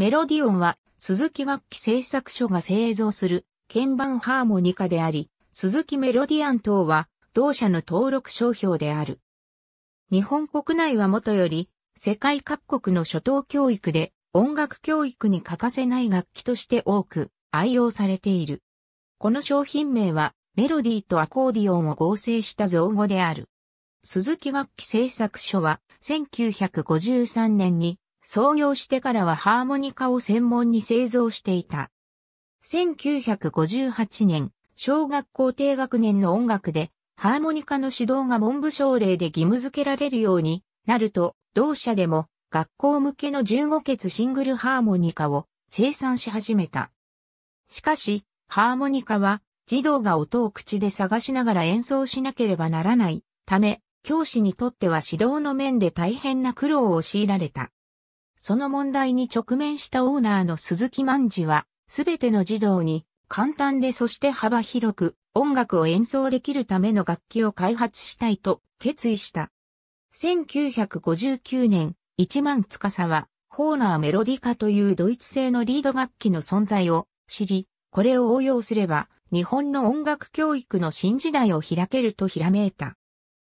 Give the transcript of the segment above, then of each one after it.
メロディオンは、鈴木楽器製作所が製造する鍵盤ハーモニカであり、鈴木メロディアン等は、同社の登録商標である。日本国内はもとより、世界各国の初等教育で音楽教育に欠かせない楽器として多く愛用されている。この商品名はメロディーとアコーディオンを合成した造語である。鈴木楽器製作所は1953年に創業してからはハーモニカを専門に製造していた。1958年、小学校低学年の音楽で、ハーモニカの指導が文部省令で義務付けられるようになると、同社でも学校向けの15ツシングルハーモニカを生産し始めた。しかし、ハーモニカは児童が音を口で探しながら演奏しなければならないため、教師にとっては指導の面で大変な苦労を強いられた。その問題に直面したオーナーの鈴木万次は、すべての児童に、簡単でそして幅広く、音楽を演奏できるための楽器を開発したいと決意した。1959年、一万司は、ホーナーメロディカというドイツ製のリード楽器の存在を知り、これを応用すれば、日本の音楽教育の新時代を開けるとひらめいた。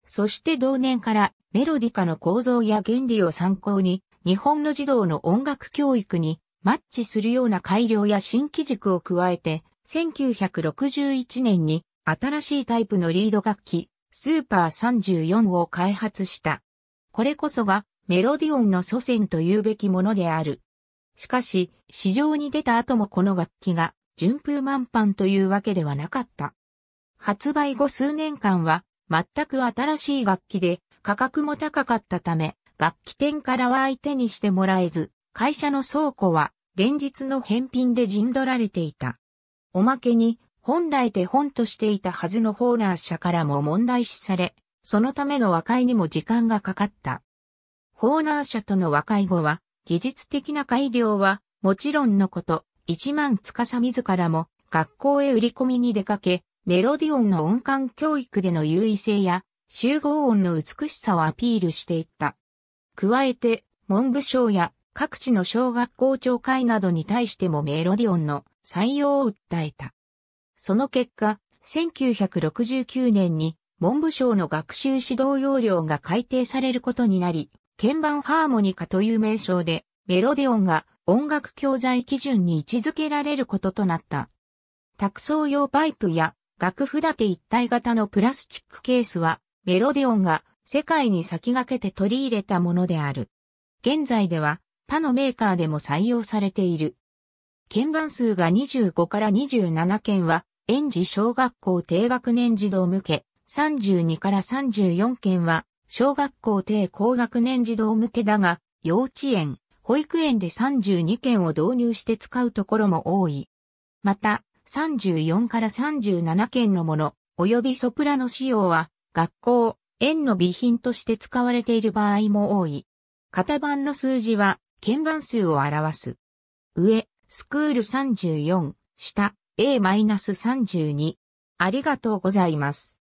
そして同年からメロディカの構造や原理を参考に、日本の児童の音楽教育にマッチするような改良や新機軸を加えて、1961年に新しいタイプのリード楽器、スーパー34を開発した。これこそがメロディオンの祖先というべきものである。しかし、市場に出た後もこの楽器が順風満帆というわけではなかった。発売後数年間は全く新しい楽器で価格も高かったため、楽器店からは相手にしてもらえず、会社の倉庫は連日の返品で陣取られていた。おまけに、本来手本としていたはずのホーナー社からも問題視され、そのための和解にも時間がかかった。ホーナー社との和解後は、技術的な改良は、もちろんのこと、一万司自らも学校へ売り込みに出かけ、メロディオンの音感教育での優位性や集合音の美しさをアピールしていった。加えて、文部省や各地の小学校長会などに対してもメロディオンの採用を訴えた。その結果、1969年に文部省の学習指導要領が改定されることになり、鍵盤ハーモニカという名称でメロディオンが音楽教材基準に位置づけられることとなった。卓奏用パイプや楽譜立て一体型のプラスチックケースはメロディオンが世界に先駆けて取り入れたものである。現在では他のメーカーでも採用されている。鍵盤数が25から27件は、園児小学校低学年児童向け、32から34件は、小学校低高学年児童向けだが、幼稚園、保育園で32件を導入して使うところも多い。また、34から37件のもの、及びソプラの仕様は、学校、円の備品として使われている場合も多い。型番の数字は、鍵盤数を表す。上、スクール34、下、A-32。ありがとうございます。